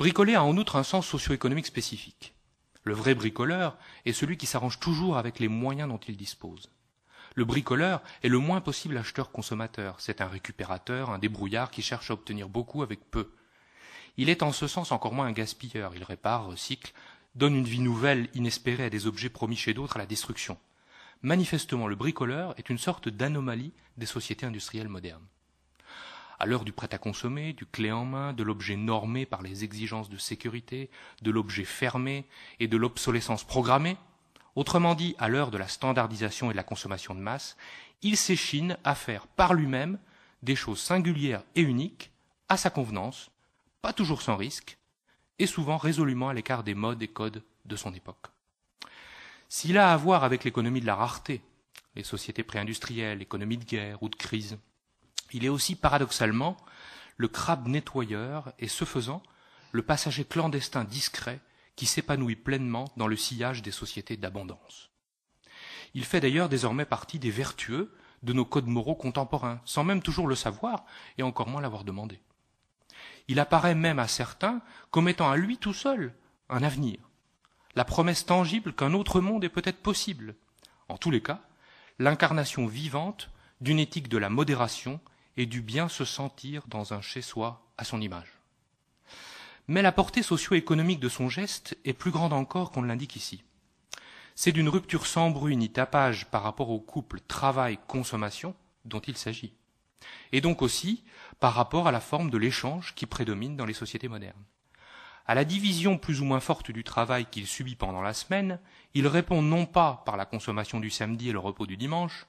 Bricoler a en outre un sens socio-économique spécifique. Le vrai bricoleur est celui qui s'arrange toujours avec les moyens dont il dispose. Le bricoleur est le moins possible acheteur-consommateur, c'est un récupérateur, un débrouillard qui cherche à obtenir beaucoup avec peu. Il est en ce sens encore moins un gaspilleur, il répare, recycle, donne une vie nouvelle, inespérée à des objets promis chez d'autres à la destruction. Manifestement, le bricoleur est une sorte d'anomalie des sociétés industrielles modernes à l'heure du prêt à consommer, du clé en main, de l'objet normé par les exigences de sécurité, de l'objet fermé et de l'obsolescence programmée, autrement dit à l'heure de la standardisation et de la consommation de masse, il s'échine à faire par lui-même des choses singulières et uniques, à sa convenance, pas toujours sans risque, et souvent résolument à l'écart des modes et codes de son époque. S'il a à voir avec l'économie de la rareté, les sociétés pré-industrielles, l'économie de guerre ou de crise, il est aussi paradoxalement le crabe nettoyeur et ce faisant le passager clandestin discret qui s'épanouit pleinement dans le sillage des sociétés d'abondance. Il fait d'ailleurs désormais partie des vertueux de nos codes moraux contemporains, sans même toujours le savoir et encore moins l'avoir demandé. Il apparaît même à certains comme étant à lui tout seul un avenir, la promesse tangible qu'un autre monde est peut-être possible, en tous les cas, l'incarnation vivante d'une éthique de la modération et du bien se sentir dans un chez-soi à son image. Mais la portée socio-économique de son geste est plus grande encore qu'on ne l'indique ici. C'est d'une rupture sans bruit ni tapage par rapport au couple travail-consommation dont il s'agit, et donc aussi par rapport à la forme de l'échange qui prédomine dans les sociétés modernes. À la division plus ou moins forte du travail qu'il subit pendant la semaine, il répond non pas par la consommation du samedi et le repos du dimanche,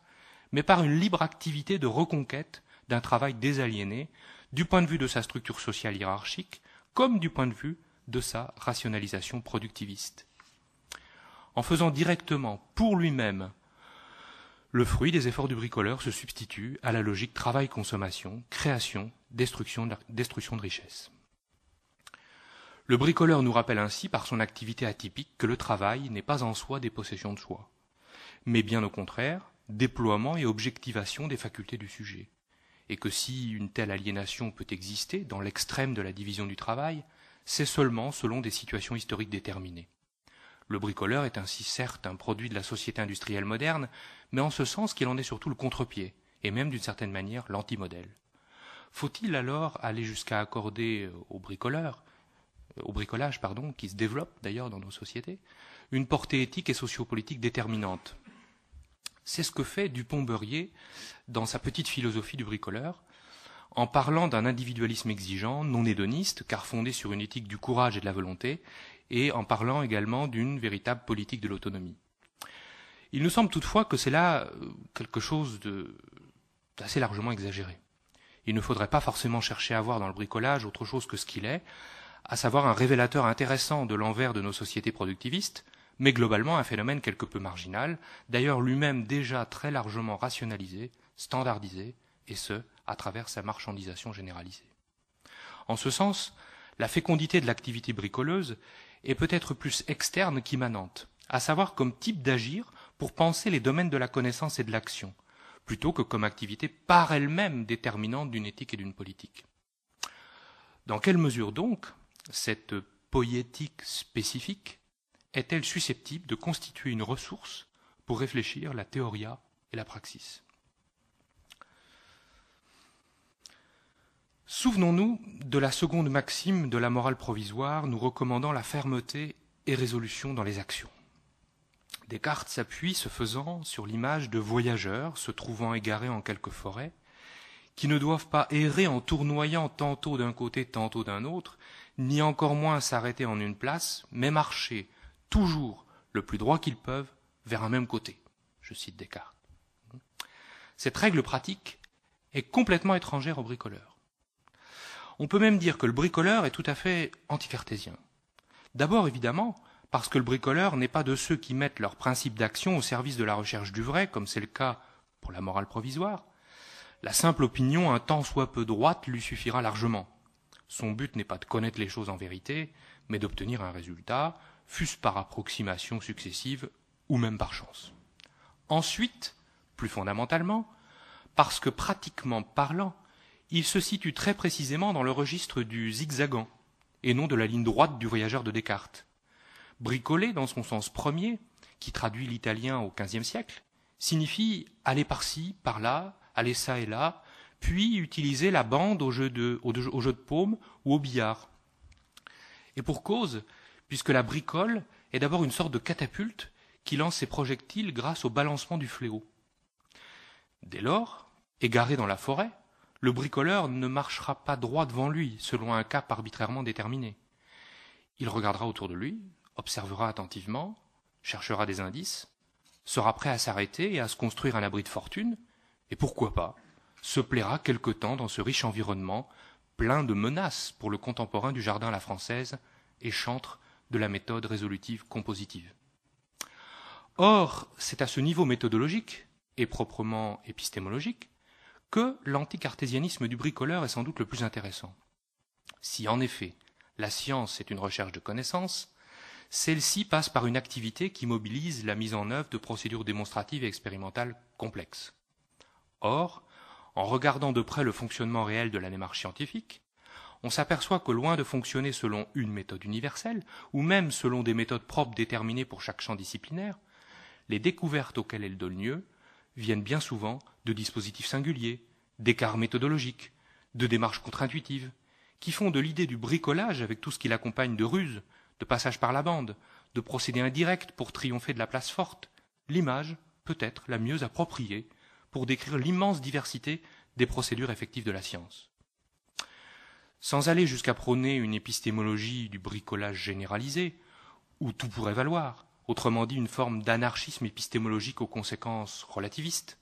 mais par une libre activité de reconquête d'un travail désaliéné, du point de vue de sa structure sociale hiérarchique, comme du point de vue de sa rationalisation productiviste. En faisant directement, pour lui-même, le fruit des efforts du bricoleur se substitue à la logique travail-consommation, création, destruction de, destruction de richesse. Le bricoleur nous rappelle ainsi par son activité atypique que le travail n'est pas en soi des possessions de soi, mais bien au contraire, déploiement et objectivation des facultés du sujet, et que si une telle aliénation peut exister dans l'extrême de la division du travail, c'est seulement selon des situations historiques déterminées. Le bricoleur est ainsi certes un produit de la société industrielle moderne, mais en ce sens qu'il en est surtout le contre-pied, et même d'une certaine manière l'antimodèle. Faut-il alors aller jusqu'à accorder au bricoleur, au bricolage pardon, qui se développe d'ailleurs dans nos sociétés, une portée éthique et sociopolitique déterminante, c'est ce que fait Dupont-Beurier dans sa petite philosophie du bricoleur, en parlant d'un individualisme exigeant, non hédoniste, car fondé sur une éthique du courage et de la volonté, et en parlant également d'une véritable politique de l'autonomie. Il nous semble toutefois que c'est là euh, quelque chose d'assez largement exagéré. Il ne faudrait pas forcément chercher à voir dans le bricolage autre chose que ce qu'il est, à savoir un révélateur intéressant de l'envers de nos sociétés productivistes, mais globalement un phénomène quelque peu marginal, d'ailleurs lui-même déjà très largement rationalisé, standardisé, et ce, à travers sa marchandisation généralisée. En ce sens, la fécondité de l'activité bricoleuse est peut-être plus externe qu'immanente, à savoir comme type d'agir pour penser les domaines de la connaissance et de l'action, plutôt que comme activité par elle-même déterminante d'une éthique et d'une politique. Dans quelle mesure donc cette poétique spécifique est-elle susceptible de constituer une ressource pour réfléchir la théoria et la praxis Souvenons-nous de la seconde maxime de la morale provisoire nous recommandant la fermeté et résolution dans les actions. Descartes s'appuie, ce faisant, sur l'image de voyageurs se trouvant égarés en quelque forêt, qui ne doivent pas errer en tournoyant tantôt d'un côté, tantôt d'un autre, ni encore moins s'arrêter en une place, mais marcher toujours le plus droit qu'ils peuvent vers un même côté. Je cite Descartes. Cette règle pratique est complètement étrangère au bricoleur. On peut même dire que le bricoleur est tout à fait antifertésien. D'abord, évidemment, parce que le bricoleur n'est pas de ceux qui mettent leurs principes d'action au service de la recherche du vrai, comme c'est le cas pour la morale provisoire. La simple opinion, un tant soit peu droite, lui suffira largement. Son but n'est pas de connaître les choses en vérité, mais d'obtenir un résultat, fût par approximation successive ou même par chance. Ensuite, plus fondamentalement, parce que pratiquement parlant, il se situe très précisément dans le registre du zigzagant et non de la ligne droite du voyageur de Descartes. Bricoler dans son sens premier, qui traduit l'italien au XVe siècle, signifie aller par-ci, par-là, aller ça et là, puis utiliser la bande au jeu de, au jeu de paume ou au billard. Et pour cause, puisque la bricole est d'abord une sorte de catapulte qui lance ses projectiles grâce au balancement du fléau. Dès lors, égaré dans la forêt, le bricoleur ne marchera pas droit devant lui, selon un cap arbitrairement déterminé. Il regardera autour de lui, observera attentivement, cherchera des indices, sera prêt à s'arrêter et à se construire un abri de fortune, et pourquoi pas, se plaira quelque temps dans ce riche environnement, plein de menaces pour le contemporain du jardin à la française, et chantre de la méthode résolutive compositive. Or, c'est à ce niveau méthodologique, et proprement épistémologique, que l'anticartésianisme du bricoleur est sans doute le plus intéressant. Si en effet la science est une recherche de connaissances, celle-ci passe par une activité qui mobilise la mise en œuvre de procédures démonstratives et expérimentales complexes. Or, en regardant de près le fonctionnement réel de la démarche scientifique, on s'aperçoit que loin de fonctionner selon une méthode universelle, ou même selon des méthodes propres déterminées pour chaque champ disciplinaire, les découvertes auxquelles elles donnent lieu viennent bien souvent de dispositifs singuliers, d'écarts méthodologiques, de démarches contre-intuitives, qui font de l'idée du bricolage avec tout ce qui l'accompagne de ruse, de passage par la bande, de procédés indirects pour triompher de la place forte, l'image peut-être la mieux appropriée pour décrire l'immense diversité des procédures effectives de la science. Sans aller jusqu'à prôner une épistémologie du bricolage généralisé, où tout pourrait valoir, autrement dit une forme d'anarchisme épistémologique aux conséquences relativistes,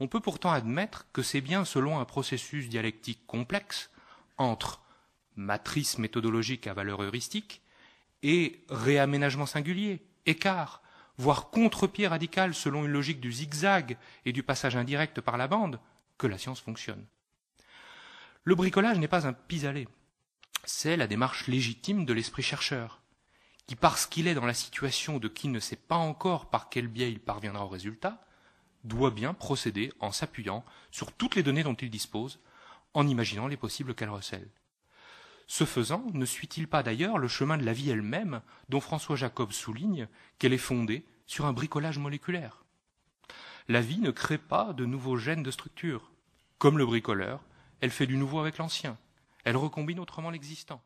on peut pourtant admettre que c'est bien selon un processus dialectique complexe entre matrice méthodologique à valeur heuristique et réaménagement singulier, écart, voire contre-pied radical selon une logique du zigzag et du passage indirect par la bande, que la science fonctionne. Le bricolage n'est pas un pis-aller. C'est la démarche légitime de l'esprit chercheur, qui, parce qu'il est dans la situation de qui ne sait pas encore par quel biais il parviendra au résultat, doit bien procéder en s'appuyant sur toutes les données dont il dispose, en imaginant les possibles qu'elles recèlent. Ce faisant, ne suit-il pas d'ailleurs le chemin de la vie elle-même, dont François Jacob souligne qu'elle est fondée sur un bricolage moléculaire La vie ne crée pas de nouveaux gènes de structure. Comme le bricoleur, elle fait du nouveau avec l'ancien. Elle recombine autrement l'existant.